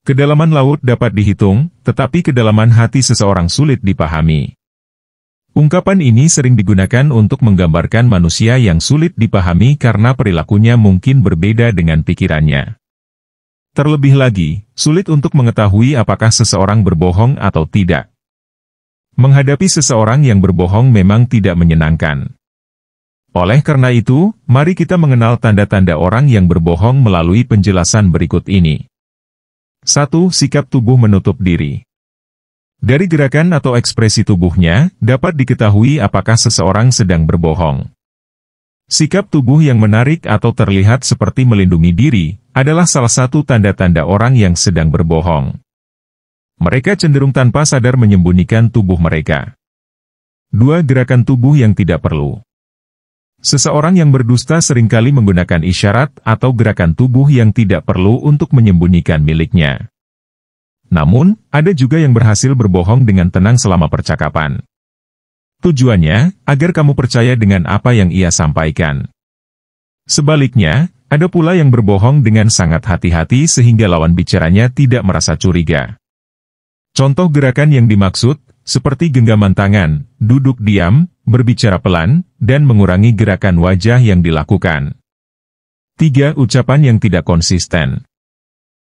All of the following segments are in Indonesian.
Kedalaman laut dapat dihitung, tetapi kedalaman hati seseorang sulit dipahami. Ungkapan ini sering digunakan untuk menggambarkan manusia yang sulit dipahami karena perilakunya mungkin berbeda dengan pikirannya. Terlebih lagi, sulit untuk mengetahui apakah seseorang berbohong atau tidak. Menghadapi seseorang yang berbohong memang tidak menyenangkan. Oleh karena itu, mari kita mengenal tanda-tanda orang yang berbohong melalui penjelasan berikut ini. 1. Sikap tubuh menutup diri. Dari gerakan atau ekspresi tubuhnya, dapat diketahui apakah seseorang sedang berbohong. Sikap tubuh yang menarik atau terlihat seperti melindungi diri, adalah salah satu tanda-tanda orang yang sedang berbohong. Mereka cenderung tanpa sadar menyembunyikan tubuh mereka. 2. Gerakan tubuh yang tidak perlu. Seseorang yang berdusta seringkali menggunakan isyarat atau gerakan tubuh yang tidak perlu untuk menyembunyikan miliknya. Namun, ada juga yang berhasil berbohong dengan tenang selama percakapan. Tujuannya, agar kamu percaya dengan apa yang ia sampaikan. Sebaliknya, ada pula yang berbohong dengan sangat hati-hati sehingga lawan bicaranya tidak merasa curiga. Contoh gerakan yang dimaksud, seperti genggaman tangan, duduk diam, berbicara pelan, dan mengurangi gerakan wajah yang dilakukan. 3. Ucapan yang tidak konsisten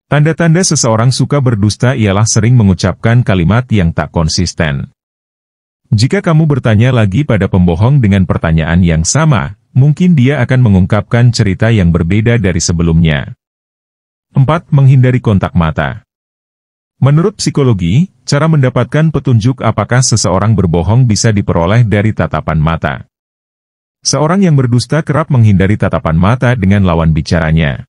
Tanda-tanda seseorang suka berdusta ialah sering mengucapkan kalimat yang tak konsisten. Jika kamu bertanya lagi pada pembohong dengan pertanyaan yang sama, mungkin dia akan mengungkapkan cerita yang berbeda dari sebelumnya. 4. Menghindari kontak mata Menurut psikologi, cara mendapatkan petunjuk apakah seseorang berbohong bisa diperoleh dari tatapan mata. Seorang yang berdusta kerap menghindari tatapan mata dengan lawan bicaranya.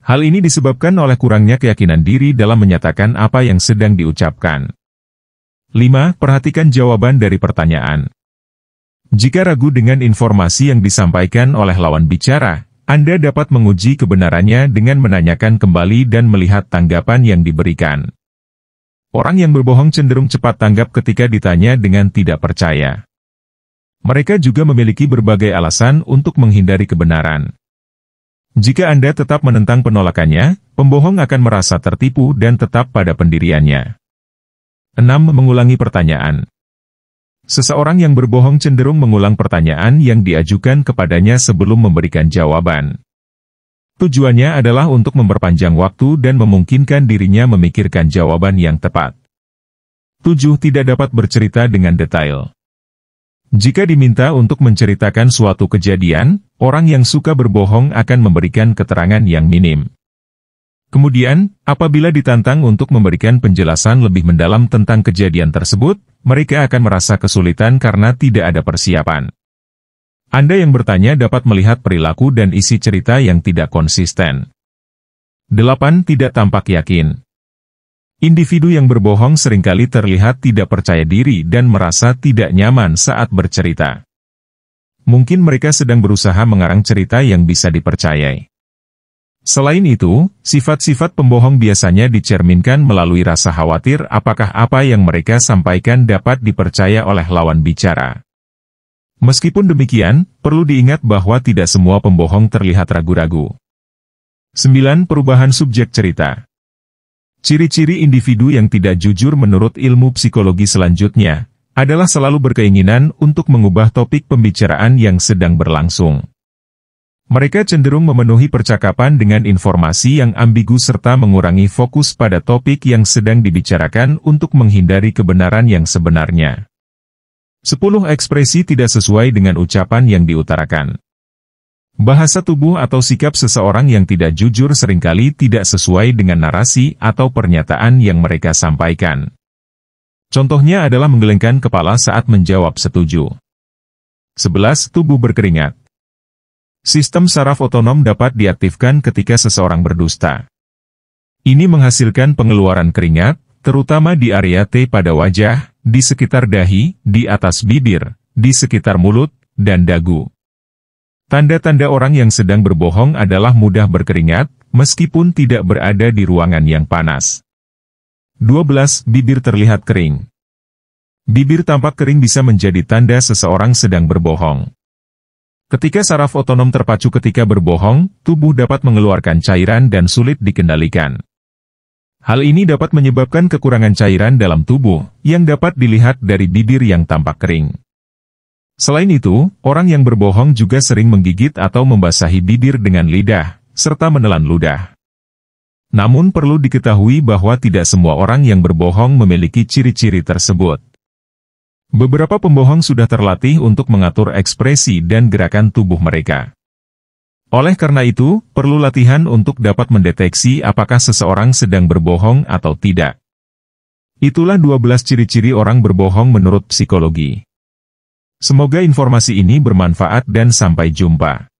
Hal ini disebabkan oleh kurangnya keyakinan diri dalam menyatakan apa yang sedang diucapkan. 5. Perhatikan jawaban dari pertanyaan. Jika ragu dengan informasi yang disampaikan oleh lawan bicara, anda dapat menguji kebenarannya dengan menanyakan kembali dan melihat tanggapan yang diberikan. Orang yang berbohong cenderung cepat tanggap ketika ditanya dengan tidak percaya. Mereka juga memiliki berbagai alasan untuk menghindari kebenaran. Jika Anda tetap menentang penolakannya, pembohong akan merasa tertipu dan tetap pada pendiriannya. 6. Mengulangi pertanyaan Seseorang yang berbohong cenderung mengulang pertanyaan yang diajukan kepadanya sebelum memberikan jawaban. Tujuannya adalah untuk memperpanjang waktu dan memungkinkan dirinya memikirkan jawaban yang tepat. 7. Tidak dapat bercerita dengan detail. Jika diminta untuk menceritakan suatu kejadian, orang yang suka berbohong akan memberikan keterangan yang minim. Kemudian, apabila ditantang untuk memberikan penjelasan lebih mendalam tentang kejadian tersebut, mereka akan merasa kesulitan karena tidak ada persiapan. Anda yang bertanya dapat melihat perilaku dan isi cerita yang tidak konsisten. 8. Tidak tampak yakin Individu yang berbohong seringkali terlihat tidak percaya diri dan merasa tidak nyaman saat bercerita. Mungkin mereka sedang berusaha mengarang cerita yang bisa dipercayai. Selain itu, sifat-sifat pembohong biasanya dicerminkan melalui rasa khawatir apakah apa yang mereka sampaikan dapat dipercaya oleh lawan bicara. Meskipun demikian, perlu diingat bahwa tidak semua pembohong terlihat ragu-ragu. 9. Perubahan subjek cerita Ciri-ciri individu yang tidak jujur menurut ilmu psikologi selanjutnya, adalah selalu berkeinginan untuk mengubah topik pembicaraan yang sedang berlangsung. Mereka cenderung memenuhi percakapan dengan informasi yang ambigu serta mengurangi fokus pada topik yang sedang dibicarakan untuk menghindari kebenaran yang sebenarnya. 10 ekspresi tidak sesuai dengan ucapan yang diutarakan. Bahasa tubuh atau sikap seseorang yang tidak jujur seringkali tidak sesuai dengan narasi atau pernyataan yang mereka sampaikan. Contohnya adalah menggelengkan kepala saat menjawab setuju. 11. Tubuh berkeringat Sistem saraf otonom dapat diaktifkan ketika seseorang berdusta. Ini menghasilkan pengeluaran keringat, terutama di area T pada wajah, di sekitar dahi, di atas bibir, di sekitar mulut, dan dagu. Tanda-tanda orang yang sedang berbohong adalah mudah berkeringat, meskipun tidak berada di ruangan yang panas. 12. Bibir terlihat kering. Bibir tampak kering bisa menjadi tanda seseorang sedang berbohong. Ketika saraf otonom terpacu ketika berbohong, tubuh dapat mengeluarkan cairan dan sulit dikendalikan. Hal ini dapat menyebabkan kekurangan cairan dalam tubuh, yang dapat dilihat dari bibir yang tampak kering. Selain itu, orang yang berbohong juga sering menggigit atau membasahi bibir dengan lidah, serta menelan ludah. Namun perlu diketahui bahwa tidak semua orang yang berbohong memiliki ciri-ciri tersebut. Beberapa pembohong sudah terlatih untuk mengatur ekspresi dan gerakan tubuh mereka. Oleh karena itu, perlu latihan untuk dapat mendeteksi apakah seseorang sedang berbohong atau tidak. Itulah 12 ciri-ciri orang berbohong menurut psikologi. Semoga informasi ini bermanfaat dan sampai jumpa.